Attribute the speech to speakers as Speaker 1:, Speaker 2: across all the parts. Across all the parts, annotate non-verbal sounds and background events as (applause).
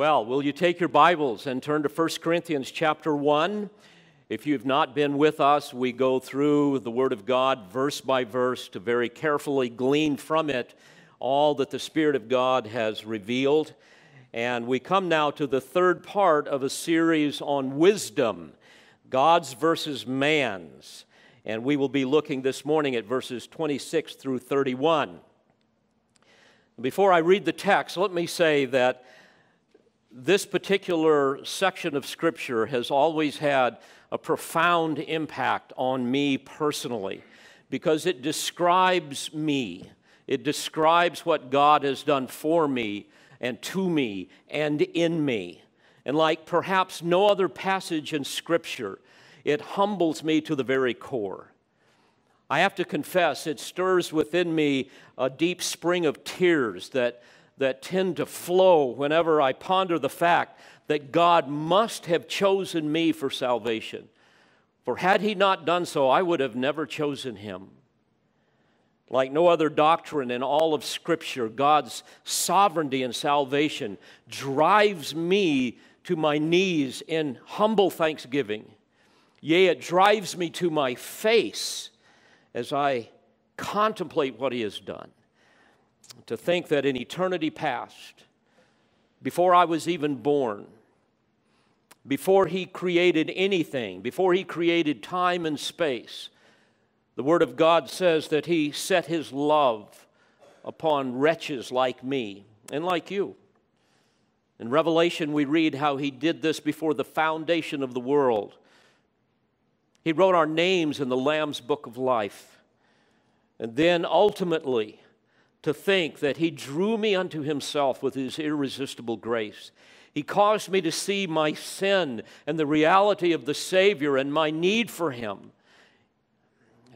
Speaker 1: Well, will you take your Bibles and turn to 1 Corinthians chapter 1? If you've not been with us, we go through the Word of God verse by verse to very carefully glean from it all that the Spirit of God has revealed. And we come now to the third part of a series on wisdom God's versus man's. And we will be looking this morning at verses 26 through 31. Before I read the text, let me say that this particular section of Scripture has always had a profound impact on me personally because it describes me. It describes what God has done for me and to me and in me. And like perhaps no other passage in Scripture, it humbles me to the very core. I have to confess, it stirs within me a deep spring of tears that that tend to flow whenever I ponder the fact that God must have chosen me for salvation. For had he not done so, I would have never chosen him. Like no other doctrine in all of Scripture, God's sovereignty and salvation drives me to my knees in humble thanksgiving. Yea, it drives me to my face as I contemplate what He has done to think that in eternity past, before I was even born, before he created anything, before he created time and space, the Word of God says that he set his love upon wretches like me and like you. In Revelation, we read how he did this before the foundation of the world. He wrote our names in the Lamb's book of life. And then ultimately, to think that He drew me unto Himself with His irresistible grace. He caused me to see my sin and the reality of the Savior and my need for Him.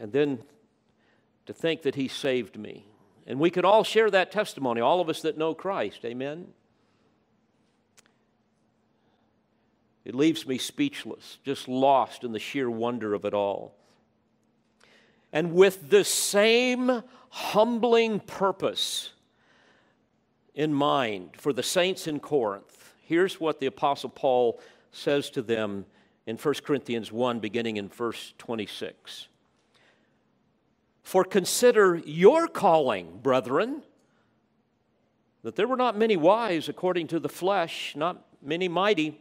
Speaker 1: And then to think that He saved me. And we can all share that testimony, all of us that know Christ. Amen? It leaves me speechless, just lost in the sheer wonder of it all. And with the same humbling purpose in mind for the saints in Corinth, here's what the Apostle Paul says to them in 1 Corinthians 1, beginning in verse 26. For consider your calling, brethren, that there were not many wise according to the flesh, not many mighty,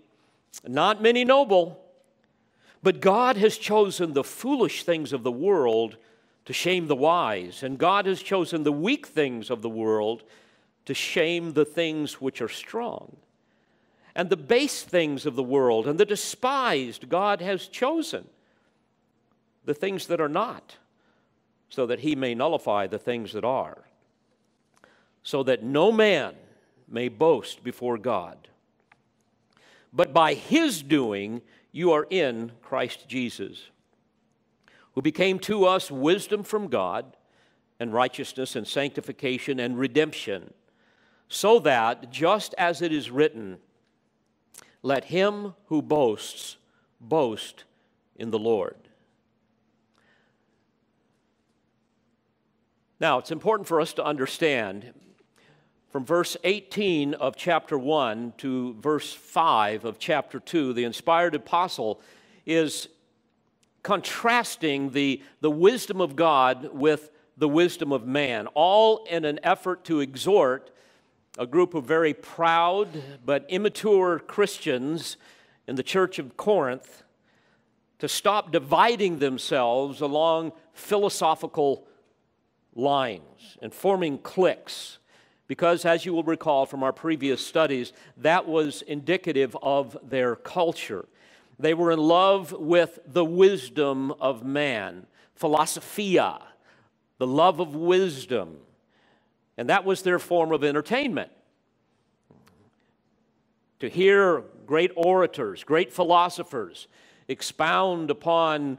Speaker 1: not many noble but God has chosen the foolish things of the world to shame the wise, and God has chosen the weak things of the world to shame the things which are strong. And the base things of the world and the despised, God has chosen the things that are not, so that he may nullify the things that are, so that no man may boast before God. But by his doing, you are in Christ Jesus, who became to us wisdom from God and righteousness and sanctification and redemption, so that, just as it is written, let him who boasts boast in the Lord. Now, it's important for us to understand from verse 18 of chapter 1 to verse 5 of chapter 2, the inspired apostle is contrasting the, the wisdom of God with the wisdom of man, all in an effort to exhort a group of very proud but immature Christians in the church of Corinth to stop dividing themselves along philosophical lines and forming cliques because, as you will recall from our previous studies, that was indicative of their culture. They were in love with the wisdom of man, philosophia, the love of wisdom. And that was their form of entertainment. To hear great orators, great philosophers expound upon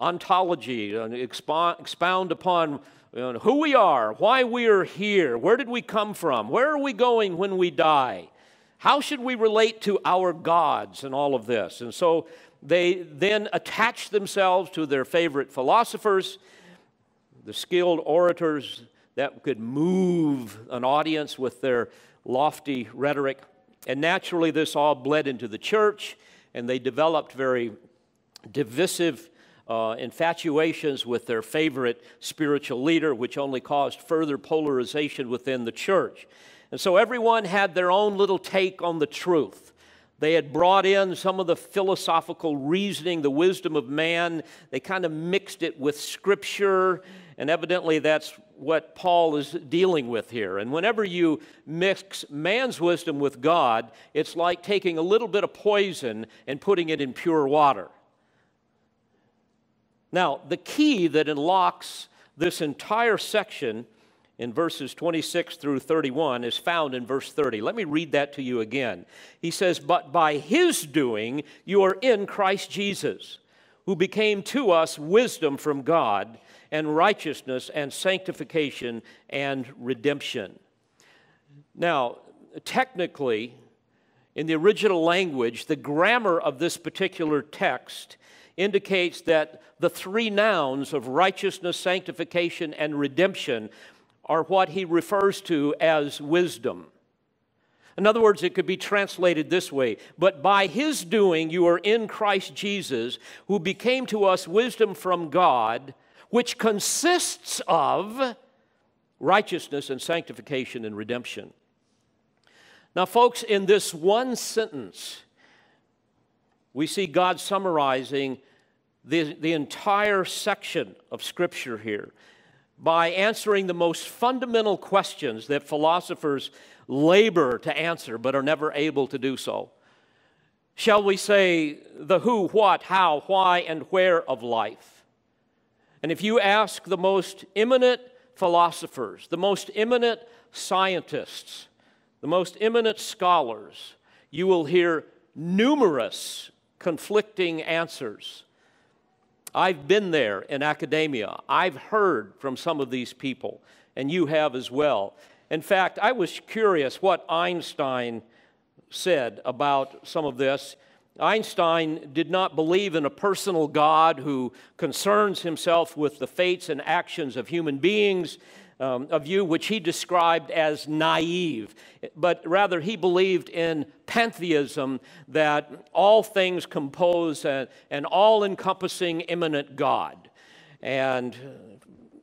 Speaker 1: ontology, expound upon who we are, why we are here, where did we come from, where are we going when we die, how should we relate to our gods and all of this. And so they then attach themselves to their favorite philosophers, the skilled orators that could move an audience with their lofty rhetoric. And naturally, this all bled into the church, and they developed very divisive uh, infatuations with their favorite spiritual leader, which only caused further polarization within the church. And so everyone had their own little take on the truth. They had brought in some of the philosophical reasoning, the wisdom of man. They kind of mixed it with scripture, and evidently that's what Paul is dealing with here. And whenever you mix man's wisdom with God, it's like taking a little bit of poison and putting it in pure water. Now, the key that unlocks this entire section in verses 26 through 31 is found in verse 30. Let me read that to you again. He says, But by his doing you are in Christ Jesus, who became to us wisdom from God and righteousness and sanctification and redemption. Now, technically, in the original language, the grammar of this particular text indicates that the three nouns of righteousness, sanctification, and redemption are what he refers to as wisdom. In other words, it could be translated this way But by his doing, you are in Christ Jesus, who became to us wisdom from God, which consists of righteousness and sanctification and redemption. Now, folks, in this one sentence, we see God summarizing the, the entire section of Scripture here by answering the most fundamental questions that philosophers labor to answer but are never able to do so. Shall we say the who, what, how, why, and where of life? And if you ask the most eminent philosophers, the most eminent scientists, the most eminent scholars, you will hear numerous conflicting answers. I've been there in academia. I've heard from some of these people, and you have as well. In fact, I was curious what Einstein said about some of this. Einstein did not believe in a personal God who concerns himself with the fates and actions of human beings um, a view which he described as naive, but rather he believed in pantheism that all things compose a, an all encompassing immanent God. And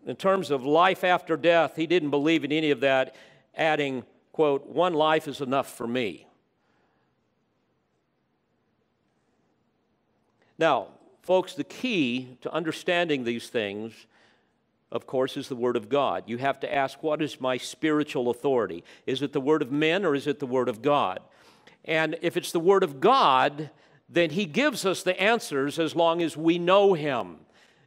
Speaker 1: in terms of life after death, he didn't believe in any of that, adding, quote, one life is enough for me. Now, folks, the key to understanding these things of course, is the Word of God. You have to ask, what is my spiritual authority? Is it the Word of men or is it the Word of God? And if it's the Word of God, then He gives us the answers as long as we know Him,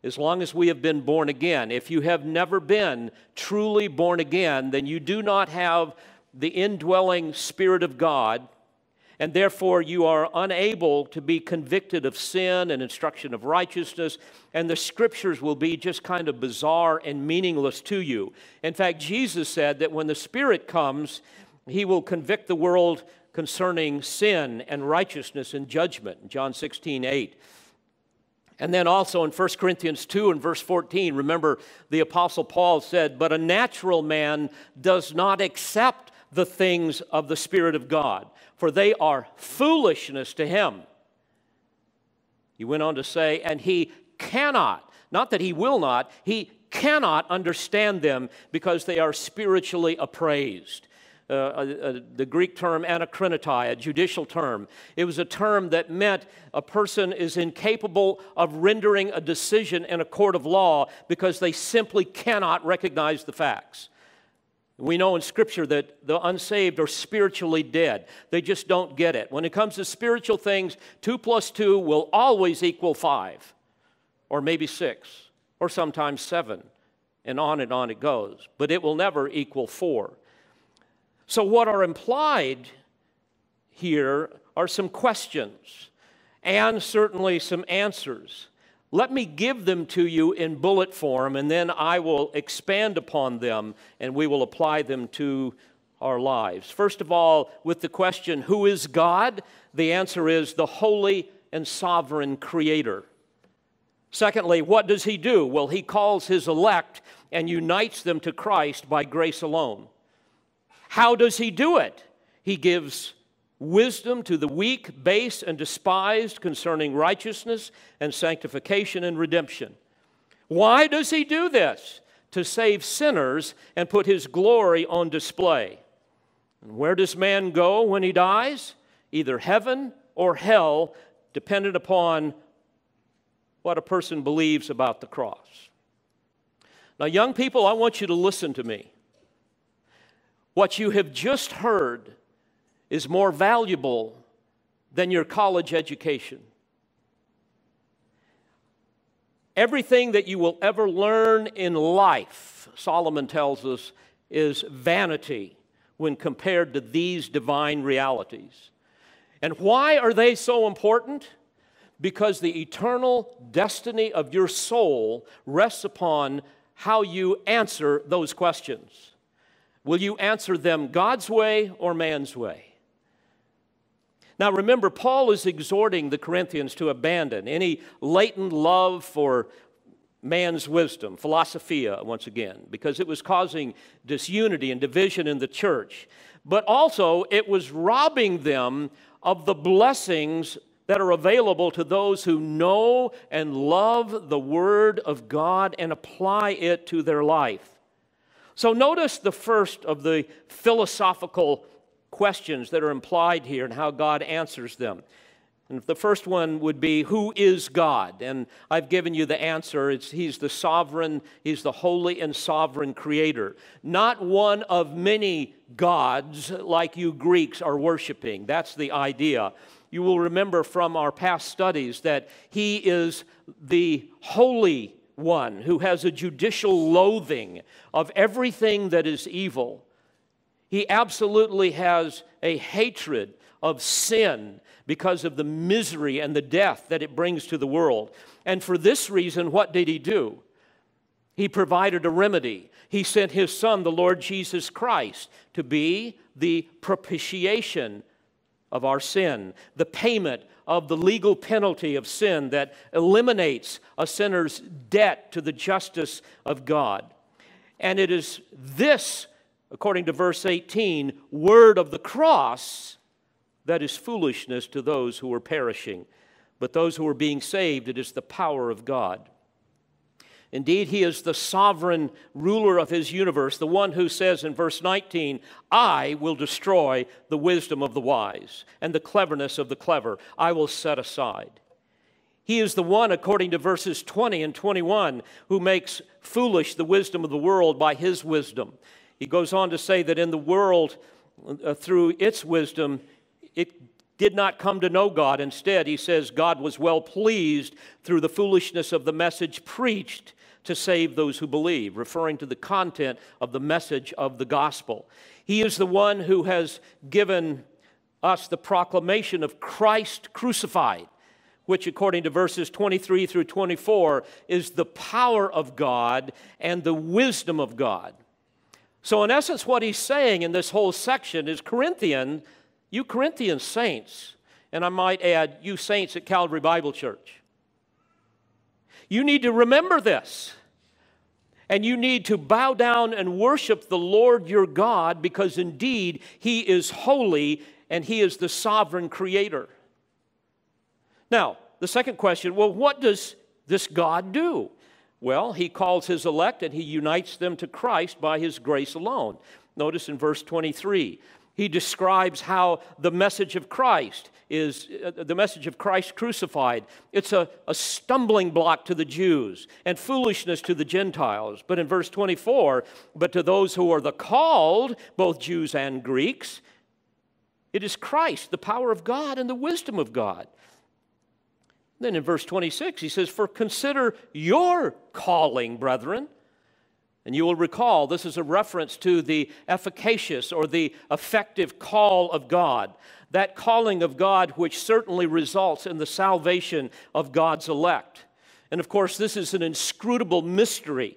Speaker 1: as long as we have been born again. If you have never been truly born again, then you do not have the indwelling Spirit of God and therefore you are unable to be convicted of sin and instruction of righteousness, and the scriptures will be just kind of bizarre and meaningless to you. In fact, Jesus said that when the Spirit comes, he will convict the world concerning sin and righteousness and judgment, John 16, 8. And then also in 1 Corinthians 2 and verse 14, remember the Apostle Paul said, But a natural man does not accept the things of the Spirit of God for they are foolishness to him. He went on to say, and he cannot, not that he will not, he cannot understand them because they are spiritually appraised. Uh, uh, uh the Greek term anakrinitai, a judicial term. It was a term that meant a person is incapable of rendering a decision in a court of law because they simply cannot recognize the facts. We know in Scripture that the unsaved are spiritually dead. They just don't get it. When it comes to spiritual things, two plus two will always equal five, or maybe six, or sometimes seven, and on and on it goes. But it will never equal four. So, what are implied here are some questions and certainly some answers. Let me give them to you in bullet form, and then I will expand upon them and we will apply them to our lives. First of all, with the question, Who is God? the answer is the holy and sovereign creator. Secondly, what does he do? Well, he calls his elect and unites them to Christ by grace alone. How does he do it? He gives wisdom to the weak, base, and despised concerning righteousness and sanctification and redemption. Why does he do this? To save sinners and put his glory on display. And where does man go when he dies? Either heaven or hell, dependent upon what a person believes about the cross. Now, young people, I want you to listen to me. What you have just heard is more valuable than your college education. Everything that you will ever learn in life, Solomon tells us, is vanity when compared to these divine realities. And why are they so important? Because the eternal destiny of your soul rests upon how you answer those questions. Will you answer them God's way or man's way? Now remember, Paul is exhorting the Corinthians to abandon any latent love for man's wisdom, philosophia, once again, because it was causing disunity and division in the church. But also, it was robbing them of the blessings that are available to those who know and love the Word of God and apply it to their life. So, notice the first of the philosophical questions that are implied here and how God answers them. And the first one would be, Who is God? And I've given you the answer. It's He's the sovereign, He's the holy and sovereign creator. Not one of many gods like you Greeks are worshiping. That's the idea. You will remember from our past studies that He is the holy one who has a judicial loathing of everything that is evil. He absolutely has a hatred of sin because of the misery and the death that it brings to the world. And for this reason, what did he do? He provided a remedy. He sent his son, the Lord Jesus Christ, to be the propitiation of our sin, the payment of the legal penalty of sin that eliminates a sinner's debt to the justice of God. And it is this according to verse 18, word of the cross that is foolishness to those who are perishing. But those who are being saved, it is the power of God. Indeed, he is the sovereign ruler of his universe, the one who says in verse 19, I will destroy the wisdom of the wise and the cleverness of the clever, I will set aside. He is the one, according to verses 20 and 21, who makes foolish the wisdom of the world by his wisdom. He goes on to say that in the world, uh, through its wisdom, it did not come to know God. Instead, he says God was well pleased through the foolishness of the message preached to save those who believe, referring to the content of the message of the gospel. He is the one who has given us the proclamation of Christ crucified, which, according to verses 23 through 24, is the power of God and the wisdom of God. So, in essence, what he's saying in this whole section is Corinthian, you Corinthian saints, and I might add, you saints at Calvary Bible Church, you need to remember this. And you need to bow down and worship the Lord your God because indeed he is holy and he is the sovereign creator. Now, the second question well, what does this God do? Well, he calls his elect and he unites them to Christ by his grace alone. Notice in verse 23, he describes how the message of Christ is uh, the message of Christ crucified. It's a, a stumbling block to the Jews and foolishness to the Gentiles. But in verse 24, but to those who are the called, both Jews and Greeks, it is Christ, the power of God and the wisdom of God. Then in verse 26, he says, For consider your calling, brethren. And you will recall this is a reference to the efficacious or the effective call of God, that calling of God which certainly results in the salvation of God's elect. And of course, this is an inscrutable mystery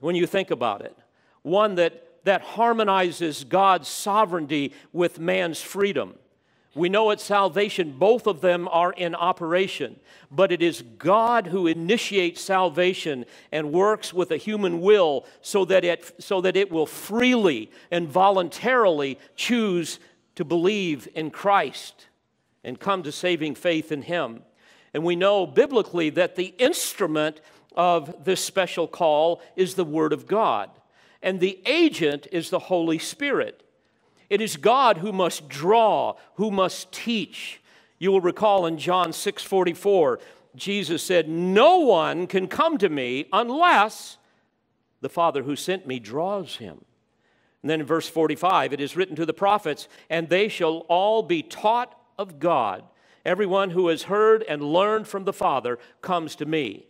Speaker 1: when you think about it, one that, that harmonizes God's sovereignty with man's freedom. We know at salvation both of them are in operation, but it is God who initiates salvation and works with a human will so that it, so that it will freely and voluntarily choose to believe in Christ and come to saving faith in Him. And we know biblically that the instrument of this special call is the Word of God, and the agent is the Holy Spirit. It is God who must draw, who must teach. You will recall in John 6:44, Jesus said, "No one can come to me unless the Father who sent me draws him." And then in verse 45, it is written to the prophets, "And they shall all be taught of God. Everyone who has heard and learned from the Father comes to me."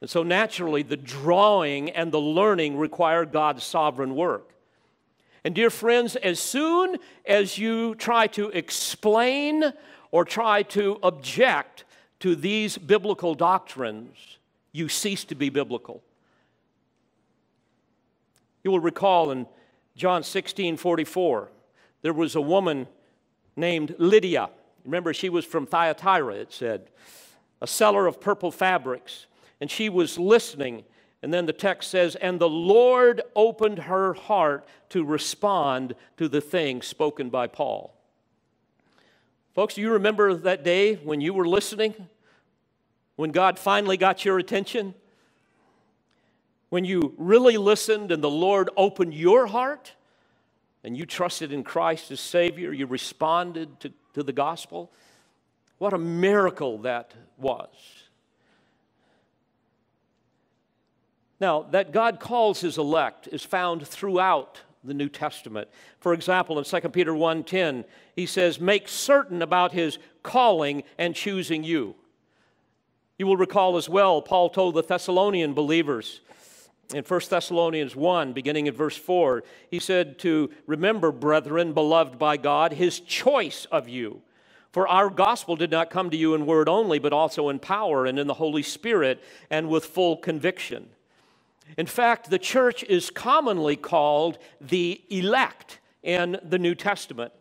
Speaker 1: And so naturally, the drawing and the learning require God's sovereign work. And dear friends, as soon as you try to explain or try to object to these biblical doctrines, you cease to be biblical. You will recall in John 16 44, there was a woman named Lydia. Remember, she was from Thyatira, it said, a seller of purple fabrics. And she was listening and then the text says, And the Lord opened her heart to respond to the thing spoken by Paul. Folks, do you remember that day when you were listening? When God finally got your attention? When you really listened and the Lord opened your heart and you trusted in Christ as Savior, you responded to, to the gospel? What a miracle that was. Now, that God calls his elect is found throughout the New Testament. For example, in 2 Peter 1:10, he says, "Make certain about his calling and choosing you." You will recall as well Paul told the Thessalonian believers in 1 Thessalonians 1 beginning in verse 4, he said to remember brethren beloved by God his choice of you. For our gospel did not come to you in word only, but also in power and in the Holy Spirit and with full conviction. In fact, the church is commonly called the elect in the New Testament.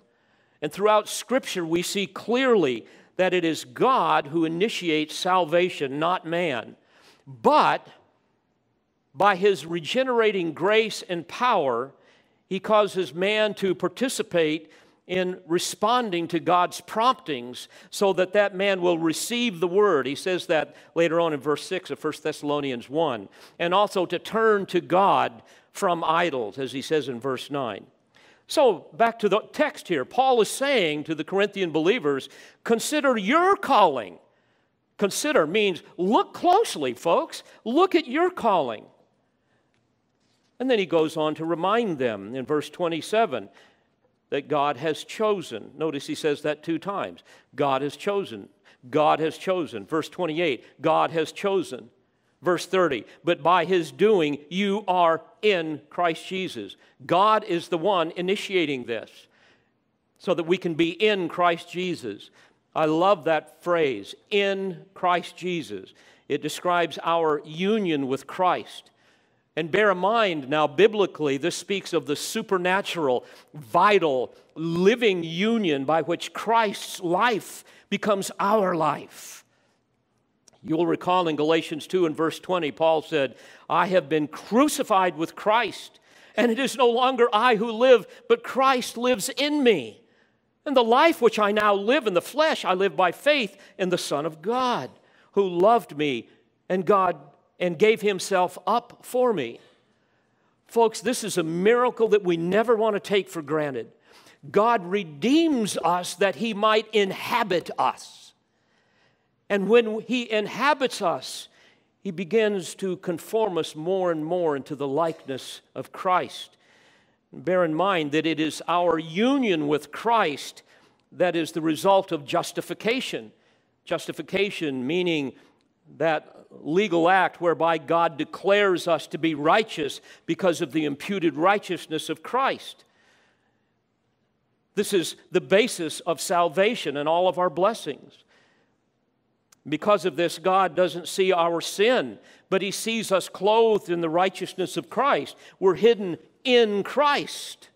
Speaker 1: And throughout Scripture, we see clearly that it is God who initiates salvation, not man. But by his regenerating grace and power, he causes man to participate in responding to God's promptings so that that man will receive the word. He says that later on in verse 6 of 1 Thessalonians 1. And also to turn to God from idols, as he says in verse 9. So, back to the text here, Paul is saying to the Corinthian believers, consider your calling. Consider means look closely, folks. Look at your calling. And then he goes on to remind them in verse 27 that God has chosen. Notice he says that two times. God has chosen. God has chosen. Verse 28, God has chosen. Verse 30, but by his doing you are in Christ Jesus. God is the one initiating this so that we can be in Christ Jesus. I love that phrase, in Christ Jesus. It describes our union with Christ and bear in mind now, biblically, this speaks of the supernatural, vital, living union by which Christ's life becomes our life. You'll recall in Galatians 2 and verse 20, Paul said, I have been crucified with Christ, and it is no longer I who live, but Christ lives in me. And the life which I now live in the flesh, I live by faith in the Son of God, who loved me, and God and gave himself up for me. Folks, this is a miracle that we never want to take for granted. God redeems us that he might inhabit us. And when he inhabits us, he begins to conform us more and more into the likeness of Christ. Bear in mind that it is our union with Christ that is the result of justification. Justification meaning that legal act whereby God declares us to be righteous because of the imputed righteousness of Christ. This is the basis of salvation and all of our blessings. Because of this, God doesn't see our sin, but He sees us clothed in the righteousness of Christ. We're hidden in Christ.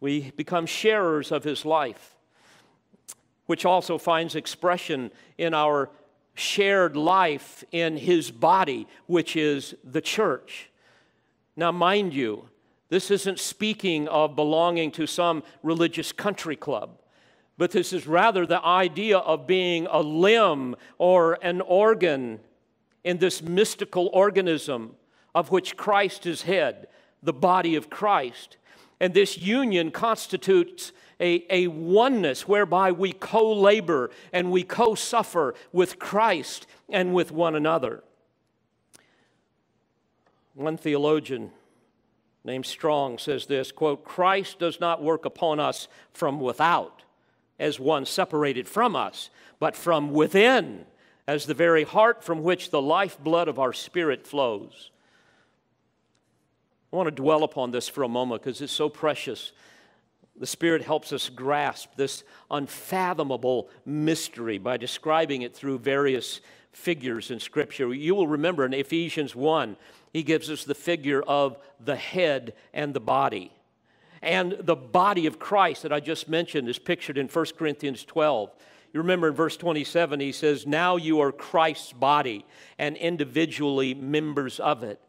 Speaker 1: We become sharers of His life, which also finds expression in our shared life in his body, which is the church. Now, mind you, this isn't speaking of belonging to some religious country club, but this is rather the idea of being a limb or an organ in this mystical organism of which Christ is head, the body of Christ. And this union constitutes a, a oneness whereby we co labor and we co suffer with Christ and with one another. One theologian named Strong says this quote, Christ does not work upon us from without as one separated from us, but from within as the very heart from which the lifeblood of our spirit flows. I want to dwell upon this for a moment because it's so precious the Spirit helps us grasp this unfathomable mystery by describing it through various figures in Scripture. You will remember in Ephesians 1, he gives us the figure of the head and the body. And the body of Christ that I just mentioned is pictured in 1 Corinthians 12. You remember in verse 27, he says, Now you are Christ's body and individually members of it.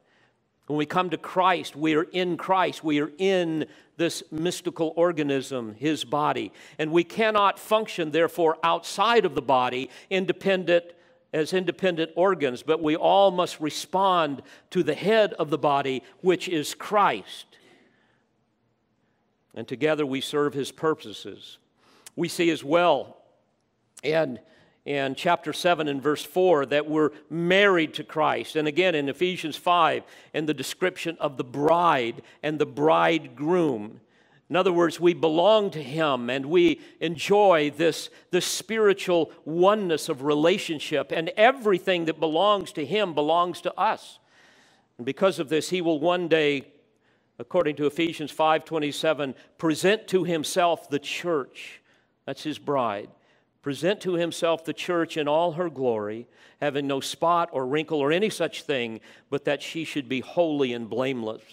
Speaker 1: When we come to Christ, we are in Christ. We are in this mystical organism, his body. And we cannot function, therefore, outside of the body, independent as independent organs, but we all must respond to the head of the body, which is Christ. And together we serve his purposes. We see as well and in chapter 7 and verse 4 that we're married to Christ. And again in Ephesians 5 in the description of the bride and the bridegroom. In other words, we belong to Him and we enjoy this, this spiritual oneness of relationship, and everything that belongs to Him belongs to us. And because of this, He will one day, according to Ephesians 5:27, present to Himself the church. That's His bride present to himself the church in all her glory, having no spot or wrinkle or any such thing, but that she should be holy and blameless.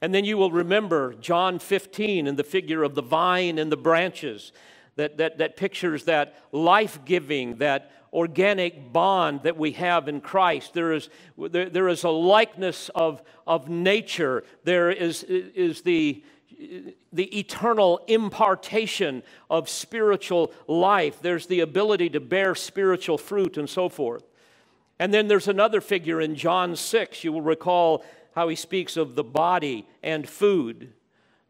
Speaker 1: And then you will remember John 15 and the figure of the vine and the branches that, that, that pictures that life giving, that organic bond that we have in Christ. There is, there, there is a likeness of, of nature. There is, is the the eternal impartation of spiritual life. There's the ability to bear spiritual fruit and so forth. And then there's another figure in John 6. You will recall how he speaks of the body and food.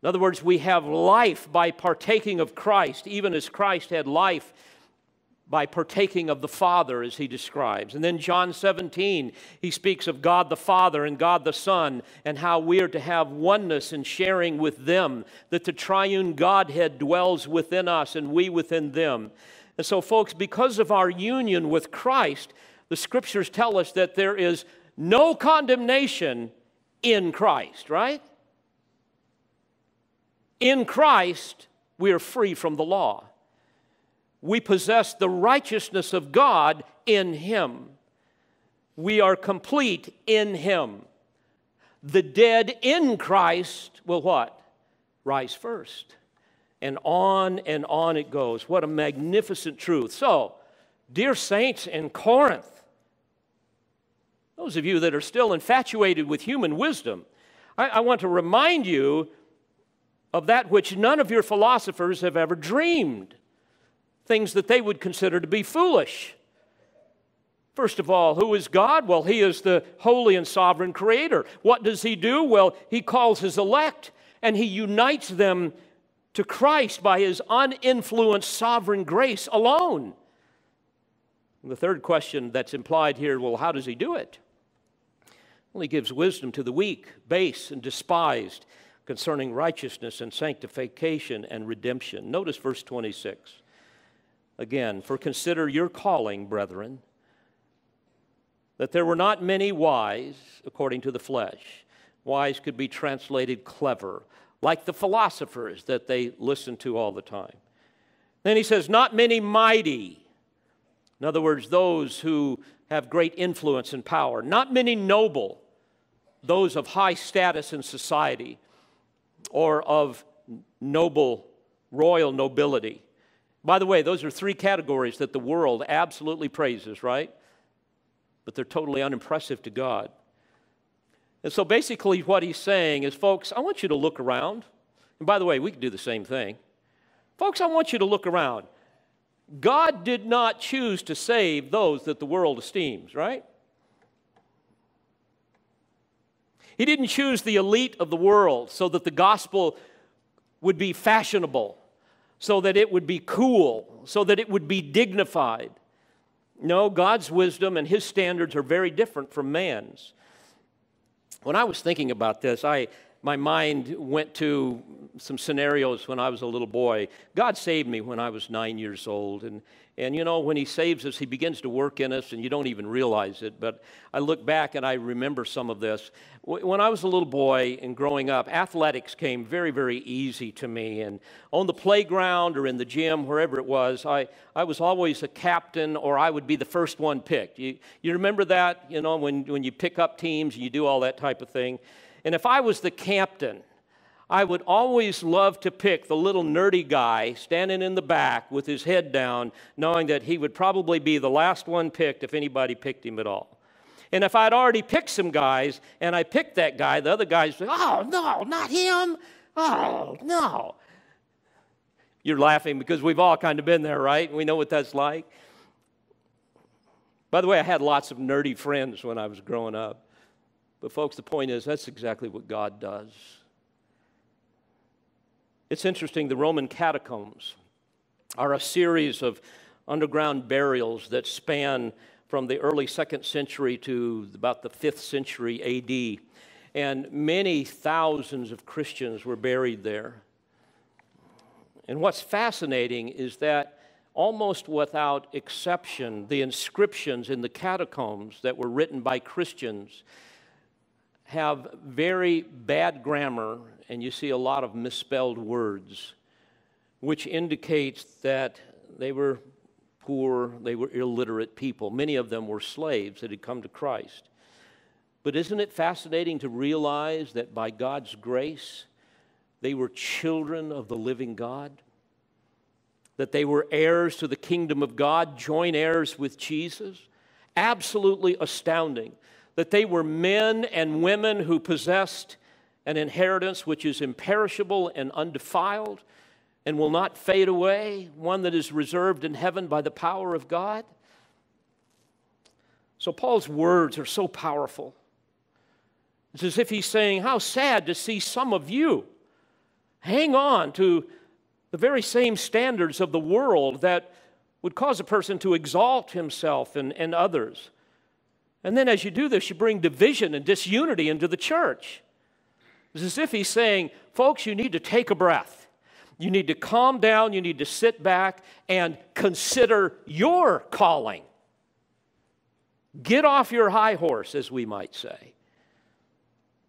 Speaker 1: In other words, we have life by partaking of Christ, even as Christ had life by partaking of the Father, as he describes. And then John 17, he speaks of God the Father and God the Son and how we are to have oneness and sharing with them, that the triune Godhead dwells within us and we within them. And so, folks, because of our union with Christ, the scriptures tell us that there is no condemnation in Christ, right? In Christ, we are free from the law we possess the righteousness of God in Him. We are complete in Him. The dead in Christ will what? Rise first. And on and on it goes. What a magnificent truth. So, dear saints in Corinth, those of you that are still infatuated with human wisdom, I, I want to remind you of that which none of your philosophers have ever dreamed things that they would consider to be foolish. First of all, who is God? Well, He is the holy and sovereign creator. What does He do? Well, He calls His elect and He unites them to Christ by His uninfluenced sovereign grace alone. And the third question that's implied here well, how does He do it? Well, He gives wisdom to the weak, base, and despised concerning righteousness and sanctification and redemption. Notice verse 26 again, for consider your calling, brethren, that there were not many wise according to the flesh. Wise could be translated clever, like the philosophers that they listened to all the time. Then he says, not many mighty. In other words, those who have great influence and power. Not many noble, those of high status in society or of noble, royal nobility. By the way, those are three categories that the world absolutely praises, right? But they're totally unimpressive to God. And so basically, what he's saying is, folks, I want you to look around. And by the way, we can do the same thing. Folks, I want you to look around. God did not choose to save those that the world esteems, right? He didn't choose the elite of the world so that the gospel would be fashionable so that it would be cool, so that it would be dignified. No, God's wisdom and his standards are very different from man's. When I was thinking about this, I, my mind went to some scenarios when I was a little boy. God saved me when I was nine years old, and, and you know, when He saves us, He begins to work in us, and you don't even realize it. But I look back and I remember some of this. When I was a little boy and growing up, athletics came very, very easy to me. And on the playground or in the gym, wherever it was, I, I was always a captain or I would be the first one picked. You, you remember that, you know, when, when you pick up teams and you do all that type of thing. And if I was the captain, I would always love to pick the little nerdy guy standing in the back with his head down, knowing that he would probably be the last one picked if anybody picked him at all. And if I'd already picked some guys and I picked that guy, the other guys would say, oh, no, not him. Oh, no. You're laughing because we've all kind of been there, right? We know what that's like. By the way, I had lots of nerdy friends when I was growing up. But, folks, the point is that's exactly what God does. It's interesting, the Roman catacombs are a series of underground burials that span from the early second century to about the fifth century AD. And many thousands of Christians were buried there. And what's fascinating is that almost without exception, the inscriptions in the catacombs that were written by Christians have very bad grammar and you see a lot of misspelled words, which indicates that they were poor, they were illiterate people. Many of them were slaves that had come to Christ. But isn't it fascinating to realize that by God's grace, they were children of the living God? That they were heirs to the kingdom of God, joint heirs with Jesus? Absolutely astounding that they were men and women who possessed an inheritance which is imperishable and undefiled and will not fade away, one that is reserved in heaven by the power of God. So Paul's words are so powerful. It's as if he's saying, How sad to see some of you hang on to the very same standards of the world that would cause a person to exalt himself and, and others. And then as you do this, you bring division and disunity into the church. It's as if he's saying, folks, you need to take a breath. You need to calm down. You need to sit back and consider your calling. Get off your high horse, as we might say.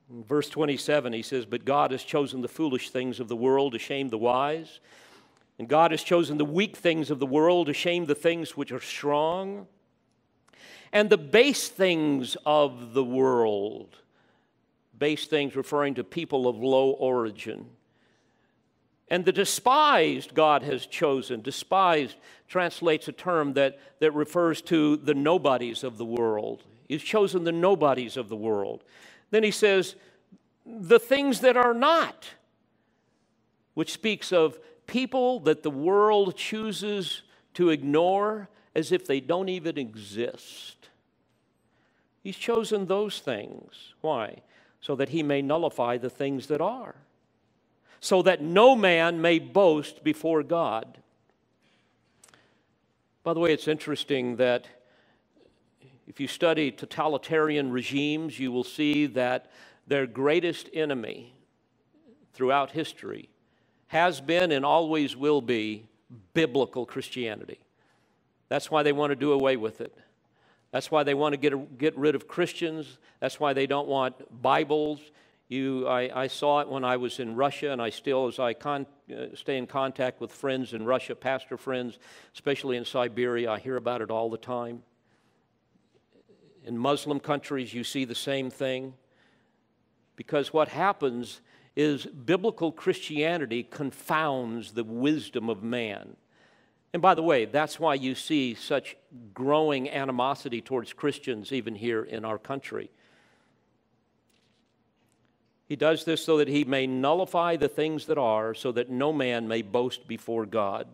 Speaker 1: In verse 27, he says, But God has chosen the foolish things of the world to shame the wise, and God has chosen the weak things of the world to shame the things which are strong and the base things of the world. Base things referring to people of low origin. And the despised God has chosen. Despised translates a term that, that refers to the nobodies of the world. He's chosen the nobodies of the world. Then he says, the things that are not, which speaks of people that the world chooses to ignore as if they don't even exist. He's chosen those things. Why? So that he may nullify the things that are, so that no man may boast before God. By the way, it's interesting that if you study totalitarian regimes, you will see that their greatest enemy throughout history has been and always will be biblical Christianity. That's why they want to do away with it. That's why they want to get, get rid of Christians. That's why they don't want Bibles. You, I, I saw it when I was in Russia, and I still, as I con, uh, stay in contact with friends in Russia, pastor friends, especially in Siberia, I hear about it all the time. In Muslim countries, you see the same thing. Because what happens is biblical Christianity confounds the wisdom of man. And by the way, that's why you see such growing animosity towards Christians even here in our country. He does this so that he may nullify the things that are, so that no man may boast before God.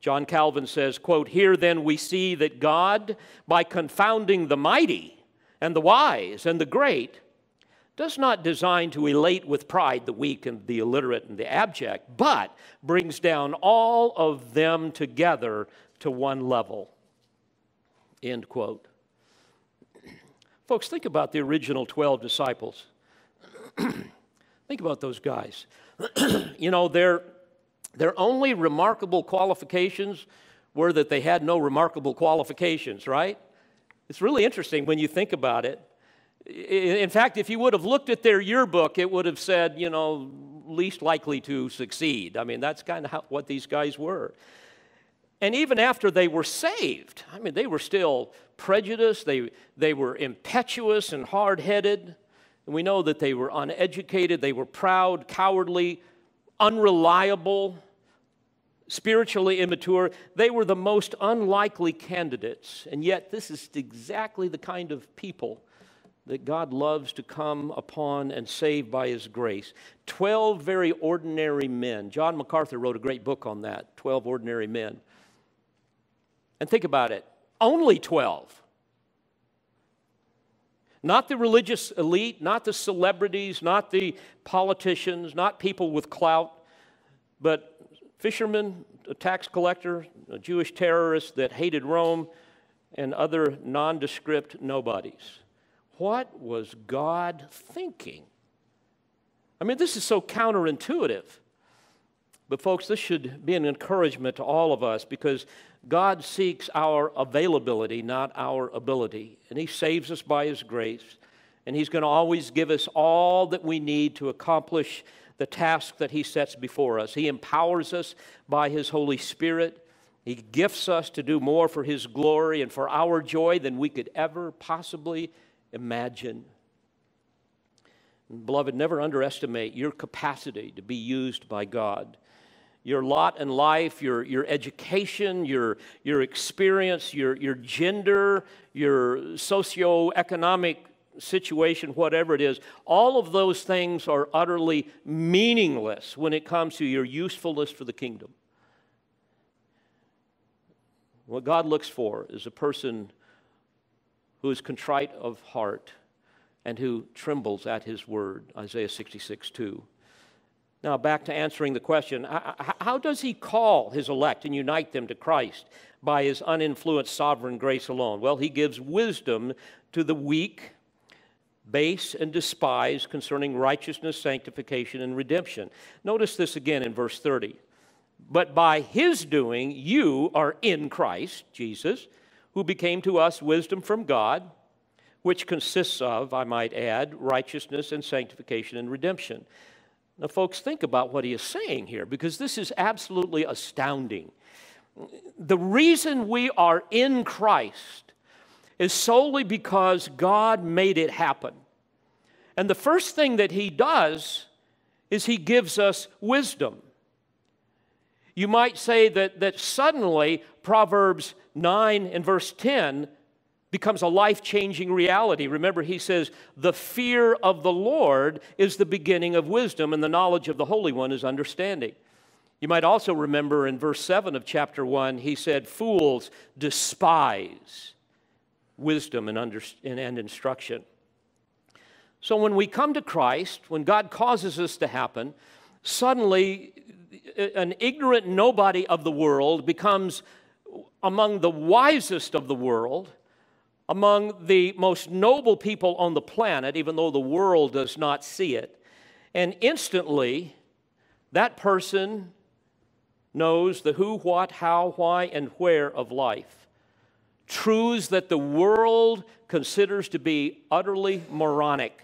Speaker 1: John Calvin says, quote, Here then we see that God, by confounding the mighty and the wise and the great, does not design to elate with pride the weak and the illiterate and the abject, but brings down all of them together to one level. End quote. Folks, think about the original 12 disciples. (clears throat) think about those guys. (clears throat) you know, their, their only remarkable qualifications were that they had no remarkable qualifications, right? It's really interesting when you think about it. In fact, if you would have looked at their yearbook, it would have said, you know, least likely to succeed. I mean, that's kind of how, what these guys were. And even after they were saved, I mean, they were still prejudiced, they, they were impetuous and hard headed. And we know that they were uneducated, they were proud, cowardly, unreliable, spiritually immature. They were the most unlikely candidates. And yet, this is exactly the kind of people that God loves to come upon and save by His grace. Twelve very ordinary men. John MacArthur wrote a great book on that 12 Ordinary Men. And think about it only 12. Not the religious elite, not the celebrities, not the politicians, not people with clout, but fishermen, a tax collector, a Jewish terrorist that hated Rome, and other nondescript nobodies. What was God thinking? I mean, this is so counterintuitive. But, folks, this should be an encouragement to all of us because God seeks our availability, not our ability. And He saves us by His grace. And He's going to always give us all that we need to accomplish the task that He sets before us. He empowers us by His Holy Spirit. He gifts us to do more for His glory and for our joy than we could ever possibly imagine. beloved, never underestimate your capacity to be used by God. Your lot in life, your, your education, your, your experience, your, your gender, your socioeconomic situation, whatever it is, all of those things are utterly meaningless when it comes to your usefulness for the kingdom. What God looks for is a person who is contrite of heart and who trembles at his word. Isaiah 66 2. Now, back to answering the question how does he call his elect and unite them to Christ by his uninfluenced sovereign grace alone? Well, he gives wisdom to the weak, base, and despised concerning righteousness, sanctification, and redemption. Notice this again in verse 30. But by his doing, you are in Christ, Jesus who became to us wisdom from God, which consists of, I might add, righteousness and sanctification and redemption. Now, folks, think about what he is saying here because this is absolutely astounding. The reason we are in Christ is solely because God made it happen. And the first thing that he does is he gives us wisdom you might say that, that suddenly Proverbs 9 and verse 10 becomes a life changing reality. Remember, he says, The fear of the Lord is the beginning of wisdom, and the knowledge of the Holy One is understanding. You might also remember in verse 7 of chapter 1, he said, Fools despise wisdom and, under, and, and instruction. So when we come to Christ, when God causes this to happen, suddenly an ignorant nobody of the world becomes among the wisest of the world, among the most noble people on the planet, even though the world does not see it. And instantly, that person knows the who, what, how, why, and where of life. Truths that the world considers to be utterly moronic.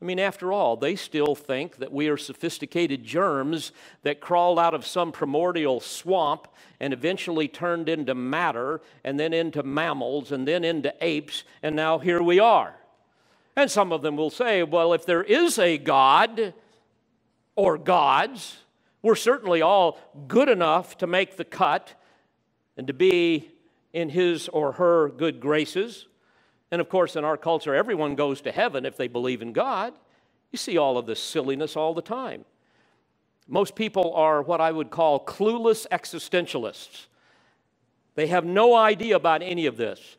Speaker 1: I mean, after all, they still think that we are sophisticated germs that crawled out of some primordial swamp and eventually turned into matter and then into mammals and then into apes, and now here we are. And some of them will say, well, if there is a God or gods, we're certainly all good enough to make the cut and to be in his or her good graces. And of course, in our culture, everyone goes to heaven if they believe in God. You see all of this silliness all the time. Most people are what I would call clueless existentialists. They have no idea about any of this.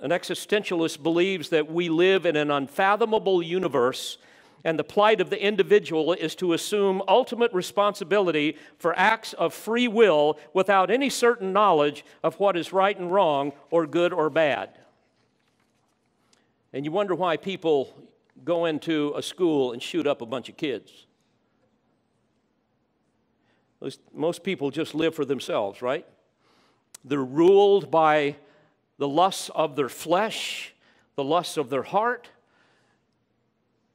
Speaker 1: An existentialist believes that we live in an unfathomable universe and the plight of the individual is to assume ultimate responsibility for acts of free will without any certain knowledge of what is right and wrong or good or bad. And you wonder why people go into a school and shoot up a bunch of kids. Most people just live for themselves, right? They're ruled by the lusts of their flesh, the lusts of their heart.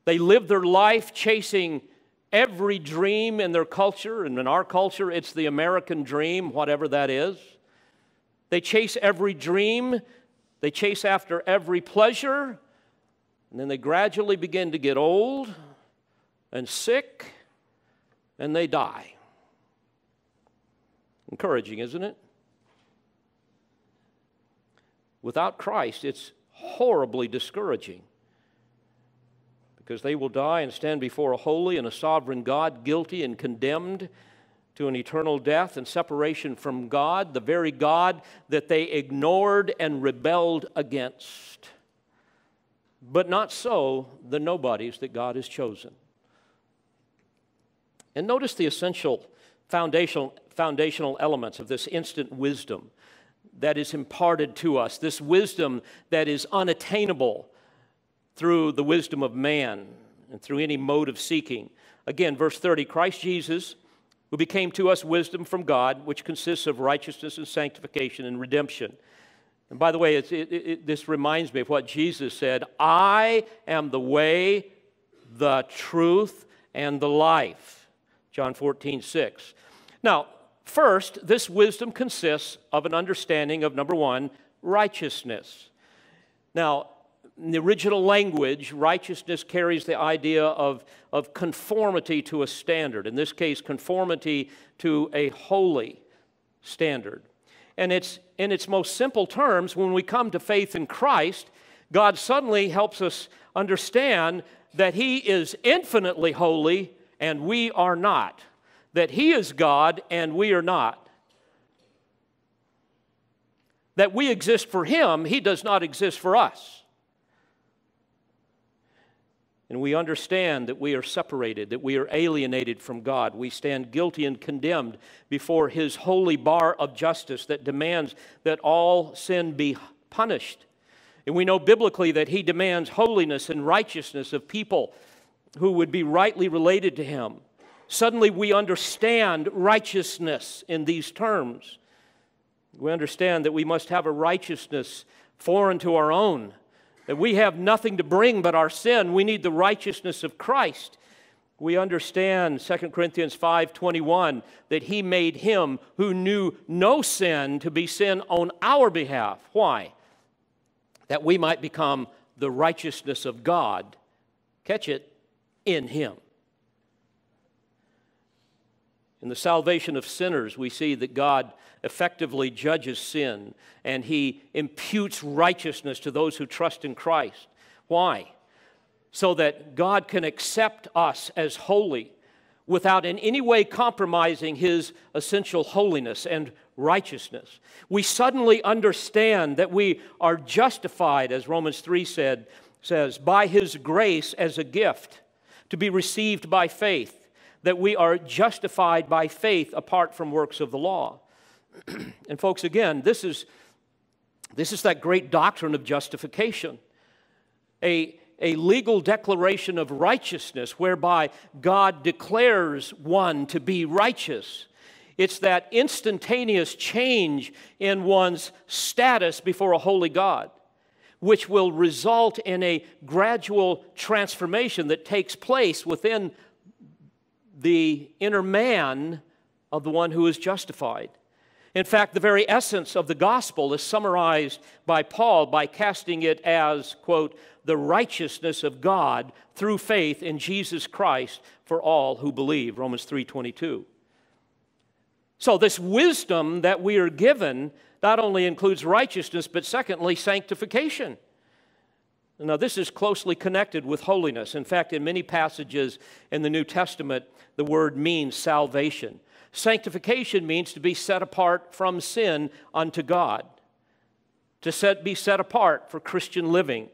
Speaker 1: They live their life chasing every dream in their culture, and in our culture, it's the American dream, whatever that is. They chase every dream, they chase after every pleasure, and then they gradually begin to get old and sick and they die. Encouraging, isn't it? Without Christ, it's horribly discouraging because they will die and stand before a holy and a sovereign God, guilty and condemned to an eternal death and separation from God, the very God that they ignored and rebelled against. But not so the nobodies that God has chosen. And notice the essential foundational, foundational elements of this instant wisdom that is imparted to us, this wisdom that is unattainable through the wisdom of man and through any mode of seeking. Again, verse 30 Christ Jesus, who became to us wisdom from God, which consists of righteousness and sanctification and redemption. And by the way, it, it, this reminds me of what Jesus said I am the way, the truth, and the life. John 14, 6. Now, first, this wisdom consists of an understanding of number one, righteousness. Now, in the original language, righteousness carries the idea of, of conformity to a standard, in this case, conformity to a holy standard. And it's in its most simple terms, when we come to faith in Christ, God suddenly helps us understand that He is infinitely holy and we are not, that He is God and we are not, that we exist for Him, He does not exist for us and we understand that we are separated, that we are alienated from God. We stand guilty and condemned before His holy bar of justice that demands that all sin be punished. And we know biblically that He demands holiness and righteousness of people who would be rightly related to Him. Suddenly, we understand righteousness in these terms. We understand that we must have a righteousness foreign to our own we have nothing to bring but our sin. We need the righteousness of Christ. We understand 2 Corinthians 5:21 that he made him who knew no sin to be sin on our behalf. Why? That we might become the righteousness of God. Catch it in him. In the salvation of sinners, we see that God effectively judges sin and he imputes righteousness to those who trust in Christ. Why? So that God can accept us as holy without in any way compromising his essential holiness and righteousness. We suddenly understand that we are justified, as Romans 3 said, says, by his grace as a gift to be received by faith, that we are justified by faith apart from works of the law. (clears throat) and folks, again, this is, this is that great doctrine of justification. A, a legal declaration of righteousness whereby God declares one to be righteous. It's that instantaneous change in one's status before a holy God, which will result in a gradual transformation that takes place within the inner man of the one who is justified. In fact, the very essence of the gospel is summarized by Paul by casting it as, quote, the righteousness of God through faith in Jesus Christ for all who believe, Romans 3:22. So this wisdom that we are given not only includes righteousness but secondly sanctification. Now, this is closely connected with holiness. In fact, in many passages in the New Testament, the word means salvation. Sanctification means to be set apart from sin unto God, to set, be set apart for Christian living.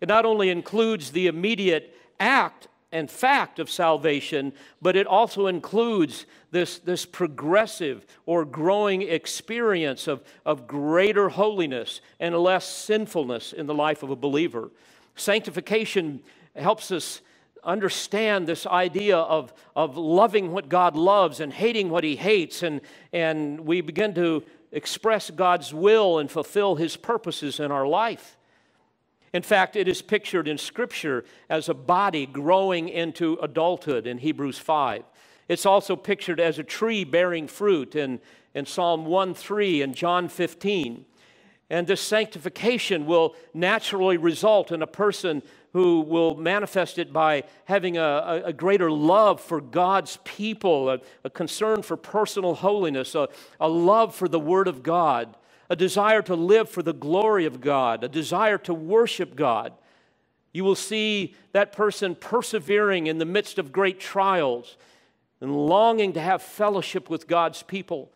Speaker 1: It not only includes the immediate act and fact of salvation, but it also includes this, this progressive or growing experience of, of greater holiness and less sinfulness in the life of a believer. Sanctification helps us understand this idea of, of loving what God loves and hating what He hates, and, and we begin to express God's will and fulfill His purposes in our life. In fact, it is pictured in Scripture as a body growing into adulthood in Hebrews 5. It's also pictured as a tree bearing fruit in, in Psalm 1 3 and John 15. And this sanctification will naturally result in a person who will manifest it by having a, a greater love for God's people, a, a concern for personal holiness, a, a love for the Word of God, a desire to live for the glory of God, a desire to worship God. You will see that person persevering in the midst of great trials and longing to have fellowship with God's people.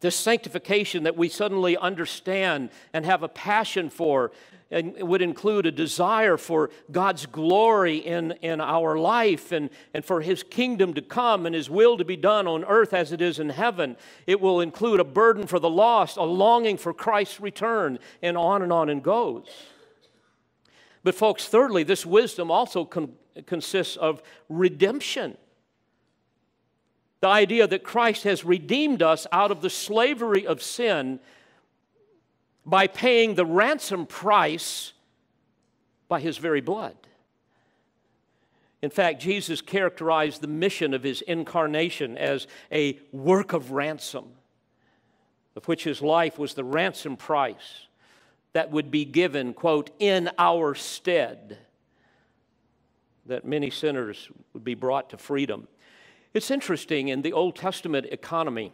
Speaker 1: This sanctification that we suddenly understand and have a passion for and would include a desire for God's glory in, in our life and, and for His kingdom to come and His will to be done on earth as it is in heaven. It will include a burden for the lost, a longing for Christ's return, and on and on and goes. But, folks, thirdly, this wisdom also con- consists of redemption. The idea that Christ has redeemed us out of the slavery of sin by paying the ransom price by his very blood. In fact, Jesus characterized the mission of his incarnation as a work of ransom, of which his life was the ransom price that would be given, quote, in our stead, that many sinners would be brought to freedom. It's interesting in the Old Testament economy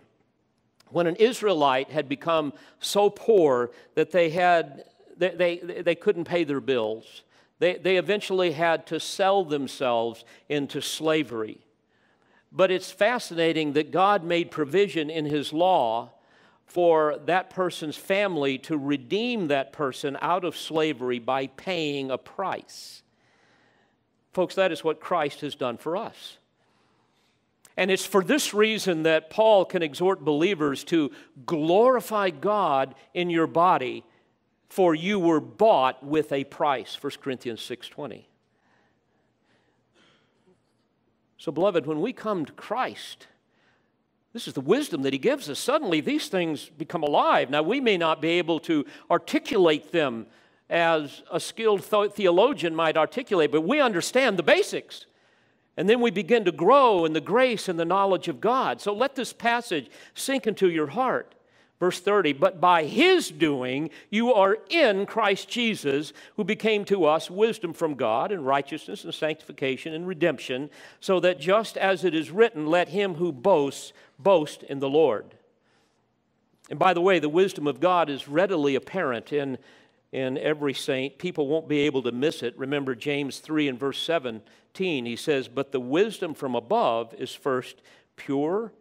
Speaker 1: when an Israelite had become so poor that they, had, they, they, they couldn't pay their bills, they, they eventually had to sell themselves into slavery. But it's fascinating that God made provision in His law for that person's family to redeem that person out of slavery by paying a price. Folks, that is what Christ has done for us. And it's for this reason that Paul can exhort believers to glorify God in your body, for you were bought with a price, 1 Corinthians 6.20. So, beloved, when we come to Christ, this is the wisdom that he gives us. Suddenly, these things become alive. Now, we may not be able to articulate them as a skilled theologian might articulate, but we understand the basics. And then we begin to grow in the grace and the knowledge of God. So let this passage sink into your heart. Verse 30 But by his doing you are in Christ Jesus, who became to us wisdom from God and righteousness and sanctification and redemption, so that just as it is written, let him who boasts boast in the Lord. And by the way, the wisdom of God is readily apparent in, in every saint. People won't be able to miss it. Remember James 3 and verse 7 he says, But the wisdom from above is first pure,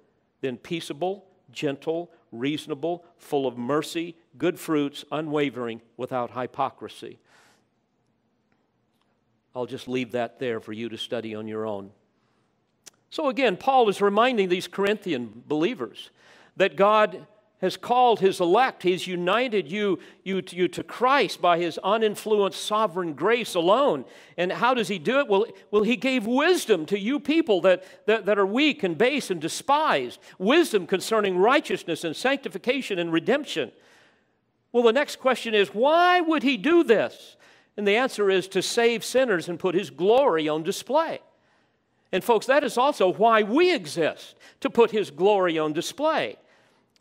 Speaker 1: then peaceable, gentle, reasonable, full of mercy, good fruits, unwavering, without hypocrisy. I'll just leave that there for you to study on your own. So again, Paul is reminding these Corinthian believers that God has called his elect. He's united you, you, you to Christ by his uninfluenced sovereign grace alone. And how does he do it? Well, well he gave wisdom to you people that, that, that are weak and base and despised, wisdom concerning righteousness and sanctification and redemption. Well, the next question is why would he do this? And the answer is to save sinners and put his glory on display. And, folks, that is also why we exist, to put his glory on display.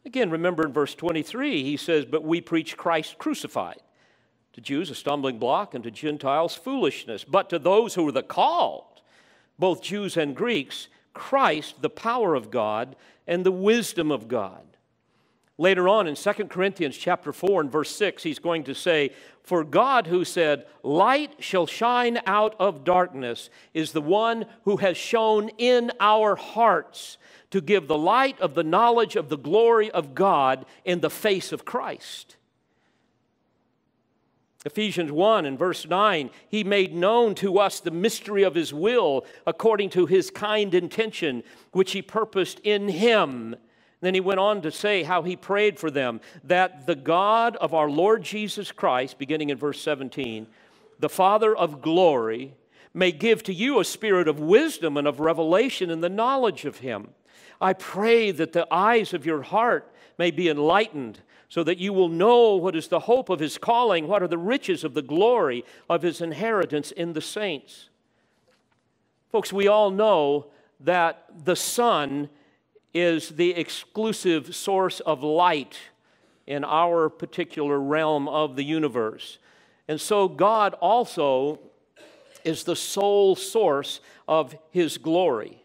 Speaker 1: Again, remember in verse 23, he says, But we preach Christ crucified. To Jews, a stumbling block, and to Gentiles, foolishness. But to those who are the called, both Jews and Greeks, Christ, the power of God, and the wisdom of God. Later on in 2 Corinthians chapter 4 and verse 6, he's going to say, For God who said, Light shall shine out of darkness, is the one who has shown in our hearts to give the light of the knowledge of the glory of God in the face of Christ. Ephesians 1 and verse 9, he made known to us the mystery of his will according to his kind intention, which he purposed in him then he went on to say how he prayed for them that the God of our Lord Jesus Christ, beginning in verse 17, the Father of glory, may give to you a spirit of wisdom and of revelation and the knowledge of him. I pray that the eyes of your heart may be enlightened so that you will know what is the hope of his calling, what are the riches of the glory of his inheritance in the saints. Folks, we all know that the Son is the exclusive source of light in our particular realm of the universe. And so God also is the sole source of his glory.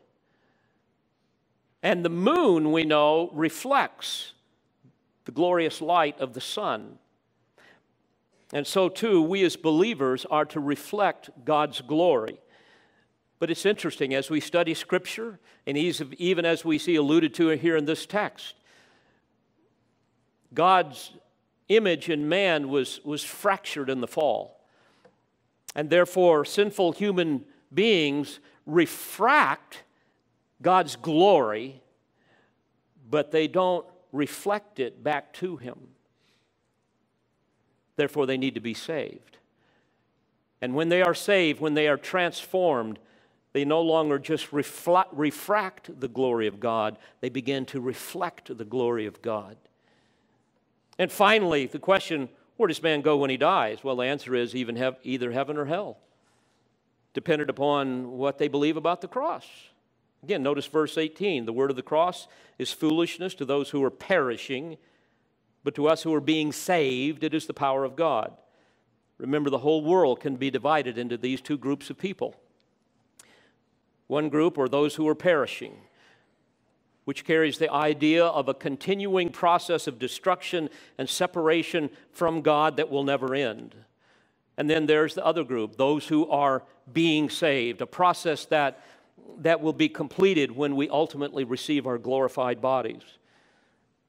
Speaker 1: And the moon, we know, reflects the glorious light of the sun. And so, too, we as believers are to reflect God's glory. But it's interesting as we study Scripture, and even as we see alluded to here in this text, God's image in man was, was fractured in the fall. And therefore, sinful human beings refract God's glory, but they don't reflect it back to Him. Therefore, they need to be saved. And when they are saved, when they are transformed, they no longer just reflect, refract the glory of God, they begin to reflect the glory of God. And finally, the question where does man go when he dies? Well, the answer is even either heaven or hell, dependent upon what they believe about the cross. Again, notice verse 18 the word of the cross is foolishness to those who are perishing, but to us who are being saved, it is the power of God. Remember, the whole world can be divided into these two groups of people one group are those who are perishing, which carries the idea of a continuing process of destruction and separation from God that will never end. And then there's the other group, those who are being saved, a process that, that will be completed when we ultimately receive our glorified bodies.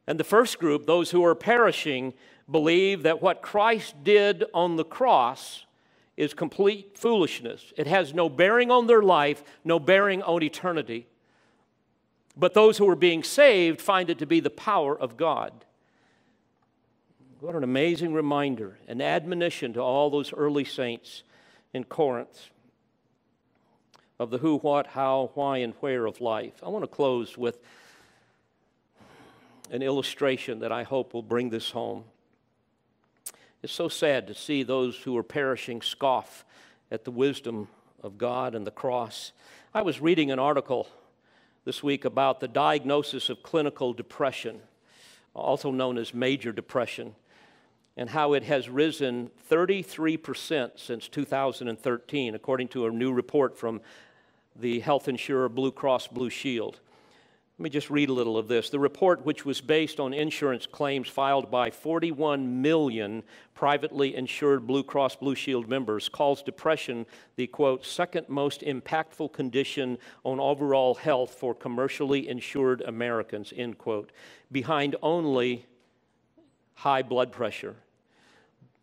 Speaker 1: And the first group, those who are perishing, believe that what Christ did on the cross is complete foolishness. It has no bearing on their life, no bearing on eternity. But those who are being saved find it to be the power of God. What an amazing reminder, an admonition to all those early saints in Corinth of the who, what, how, why, and where of life. I want to close with an illustration that I hope will bring this home. It's so sad to see those who are perishing scoff at the wisdom of God and the cross. I was reading an article this week about the diagnosis of clinical depression, also known as major depression, and how it has risen 33% since 2013, according to a new report from the health insurer Blue Cross Blue Shield. Let me just read a little of this. The report, which was based on insurance claims filed by 41 million privately insured Blue Cross Blue Shield members, calls depression the quote, second most impactful condition on overall health for commercially insured Americans, end quote, behind only high blood pressure.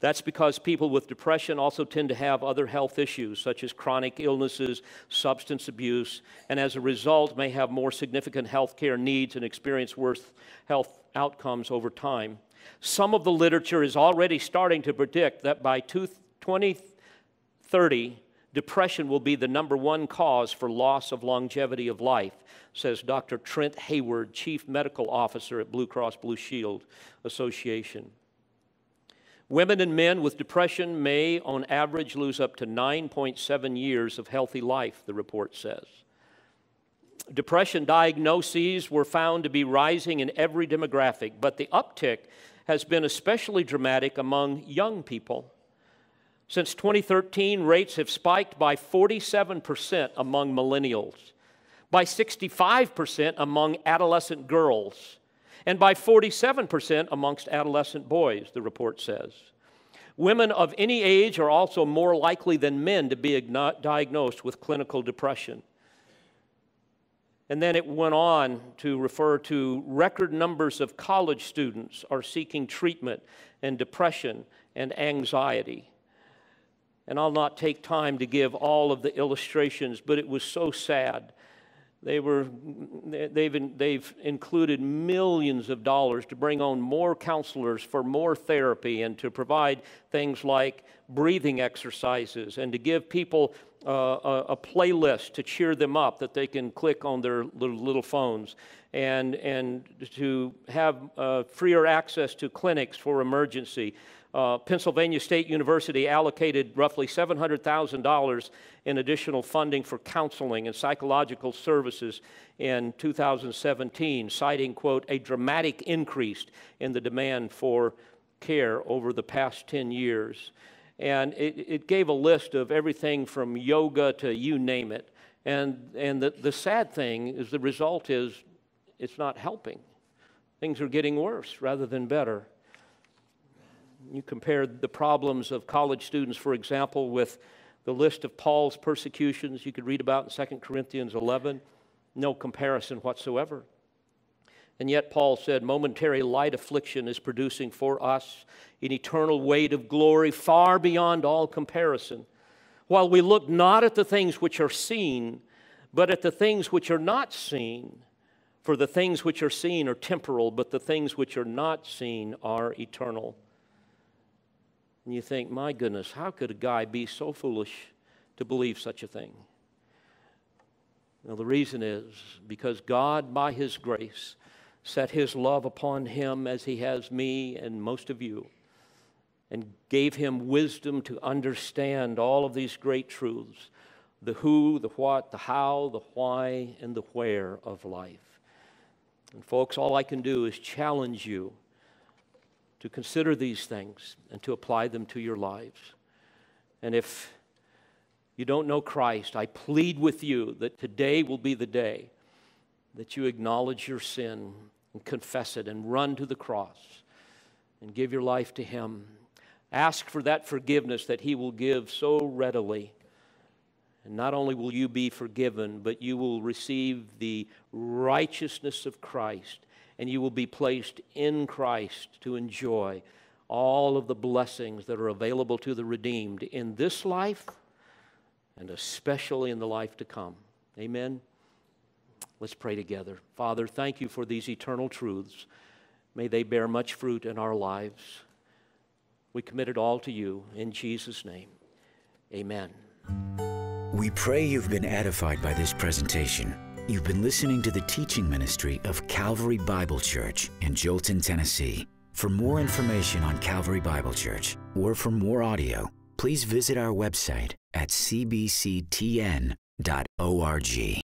Speaker 1: That's because people with depression also tend to have other health issues, such as chronic illnesses, substance abuse, and as a result, may have more significant health care needs and experience worse health outcomes over time. Some of the literature is already starting to predict that by 2030, depression will be the number one cause for loss of longevity of life, says Dr. Trent Hayward, Chief Medical Officer at Blue Cross Blue Shield Association. Women and men with depression may, on average, lose up to 9.7 years of healthy life, the report says. Depression diagnoses were found to be rising in every demographic, but the uptick has been especially dramatic among young people. Since 2013, rates have spiked by 47% among millennials, by 65% among adolescent girls, and by 47% amongst adolescent boys, the report says. Women of any age are also more likely than men to be diagnosed with clinical depression. And then it went on to refer to record numbers of college students are seeking treatment and depression and anxiety. And I'll not take time to give all of the illustrations, but it was so sad they were, they've, they've included millions of dollars to bring on more counselors for more therapy and to provide things like breathing exercises and to give people uh, a, a, playlist to cheer them up that they can click on their little, little phones and, and to have uh, freer access to clinics for emergency. Uh, Pennsylvania State University allocated roughly $700,000 in additional funding for counseling and psychological services in 2017, citing, quote, a dramatic increase in the demand for care over the past 10 years. And it, it gave a list of everything from yoga to you name it. And, and the, the sad thing is the result is it's not helping. Things are getting worse rather than better. You compare the problems of college students, for example, with the list of Paul's persecutions you could read about in 2 Corinthians 11. No comparison whatsoever. And yet, Paul said, momentary light affliction is producing for us an eternal weight of glory far beyond all comparison. While we look not at the things which are seen, but at the things which are not seen, for the things which are seen are temporal, but the things which are not seen are eternal. And you think, my goodness, how could a guy be so foolish to believe such a thing? Now, the reason is because God, by His grace, set His love upon him as He has me and most of you, and gave him wisdom to understand all of these great truths the who, the what, the how, the why, and the where of life. And, folks, all I can do is challenge you to consider these things and to apply them to your lives. And if you don't know Christ, I plead with you that today will be the day that you acknowledge your sin and confess it and run to the cross and give your life to Him. Ask for that forgiveness that He will give so readily. And not only will you be forgiven, but you will receive the righteousness of Christ and you will be placed in Christ to enjoy all of the blessings that are available to the redeemed in this life and especially in the life to come. Amen. Let's pray together. Father, thank you for these eternal truths. May they bear much fruit in our lives. We commit it all to you in Jesus' name. Amen. We pray you've been edified by this presentation. You've been listening to the teaching ministry of Calvary Bible Church in Jolton, Tennessee. For more information on Calvary Bible Church or for more audio, please visit our website at cbctn.org.